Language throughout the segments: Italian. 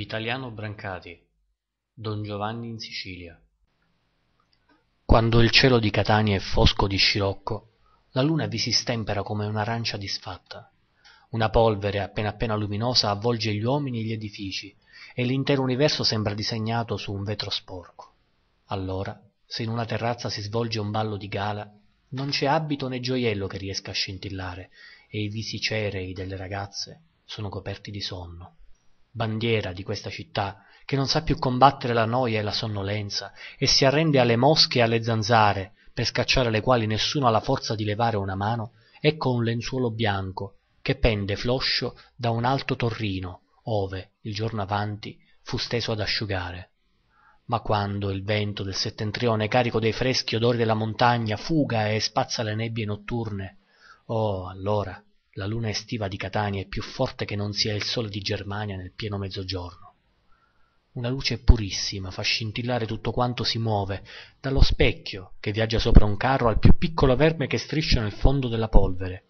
Vitaliano Brancati Don Giovanni in Sicilia quando il cielo di Catania è fosco di scirocco la luna vi si stempera come un'arancia disfatta una polvere appena appena luminosa avvolge gli uomini e gli edifici e l'intero universo sembra disegnato su un vetro sporco allora se in una terrazza si svolge un ballo di gala non c'è abito né gioiello che riesca a scintillare e i visi cerei delle ragazze sono coperti di sonno bandiera di questa città che non sa più combattere la noia e la sonnolenza e si arrende alle mosche e alle zanzare per scacciare le quali nessuno ha la forza di levare una mano ecco un lenzuolo bianco che pende floscio da un alto torrino ove il giorno avanti fu steso ad asciugare ma quando il vento del settentrione carico dei freschi odori della montagna fuga e spazza le nebbie notturne oh allora la luna estiva di catania è più forte che non sia il sole di germania nel pieno mezzogiorno una luce purissima fa scintillare tutto quanto si muove dallo specchio che viaggia sopra un carro al più piccolo verme che striscia nel fondo della polvere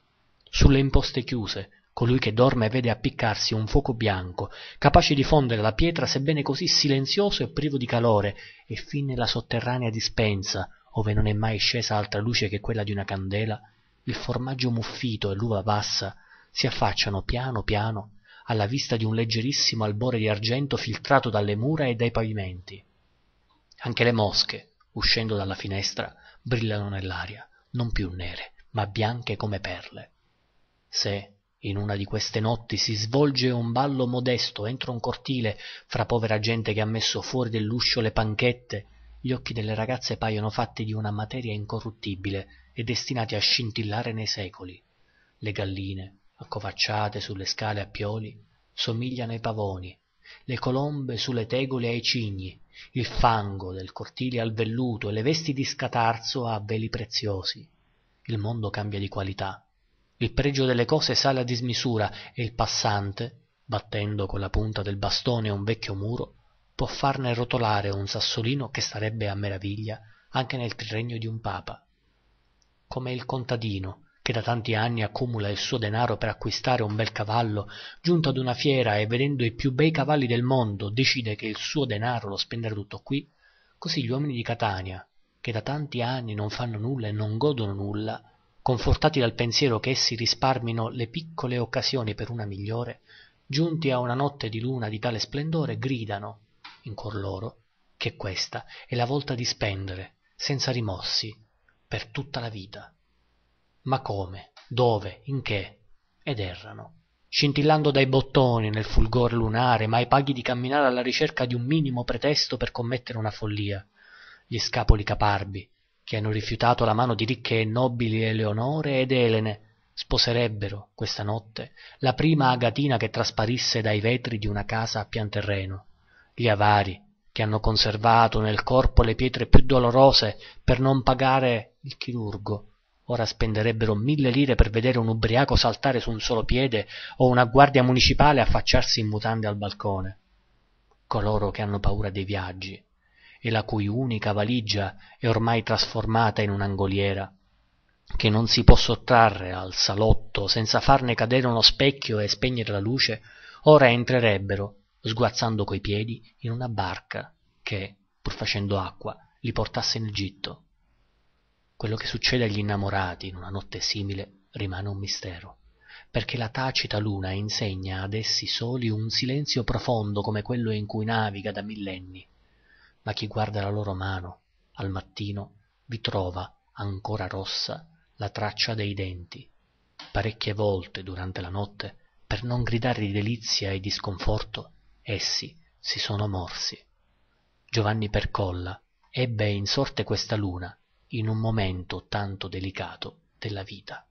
sulle imposte chiuse colui che dorme vede appiccarsi un fuoco bianco capace di fondere la pietra sebbene così silenzioso e privo di calore e fin nella sotterranea dispensa ove non è mai scesa altra luce che quella di una candela il formaggio muffito e l'uva bassa si affacciano piano piano alla vista di un leggerissimo albore di argento filtrato dalle mura e dai pavimenti anche le mosche uscendo dalla finestra brillano nell'aria non più nere ma bianche come perle se in una di queste notti si svolge un ballo modesto entro un cortile fra povera gente che ha messo fuori dell'uscio le panchette gli occhi delle ragazze paiono fatti di una materia incorruttibile e destinati a scintillare nei secoli. Le galline, accovacciate sulle scale a pioli, somigliano ai pavoni, le colombe sulle tegole ai cigni, il fango del cortile al velluto e le vesti di scatarzo a veli preziosi. Il mondo cambia di qualità. Il pregio delle cose sale a dismisura e il passante, battendo con la punta del bastone un vecchio muro, può farne rotolare un sassolino che starebbe a meraviglia anche nel triregno di un papa come il contadino che da tanti anni accumula il suo denaro per acquistare un bel cavallo giunto ad una fiera e vedendo i più bei cavalli del mondo decide che il suo denaro lo spenderà tutto qui così gli uomini di catania che da tanti anni non fanno nulla e non godono nulla confortati dal pensiero che essi risparmino le piccole occasioni per una migliore giunti a una notte di luna di tale splendore gridano in cuor loro che questa è la volta di spendere senza rimorsi per tutta la vita ma come dove in che ed errano scintillando dai bottoni nel fulgor lunare mai paghi di camminare alla ricerca di un minimo pretesto per commettere una follia gli scapoli caparbi che hanno rifiutato la mano di ricche e nobili eleonore ed elene sposerebbero questa notte la prima agatina che trasparisse dai vetri di una casa a pian terreno gli avari che hanno conservato nel corpo le pietre più dolorose per non pagare il chirurgo ora spenderebbero mille lire per vedere un ubriaco saltare su un solo piede o una guardia municipale affacciarsi in mutande al balcone coloro che hanno paura dei viaggi e la cui unica valigia è ormai trasformata in un'angoliera che non si può sottrarre al salotto senza farne cadere uno specchio e spegnere la luce ora entrerebbero sguazzando coi piedi in una barca che pur facendo acqua li portasse in Egitto. Quello che succede agli innamorati in una notte simile rimane un mistero, perché la tacita luna insegna ad essi soli un silenzio profondo come quello in cui naviga da millenni, ma chi guarda la loro mano al mattino vi trova ancora rossa la traccia dei denti. Parecchie volte durante la notte, per non gridare di delizia e di sconforto, essi si sono morsi giovanni percolla ebbe in sorte questa luna in un momento tanto delicato della vita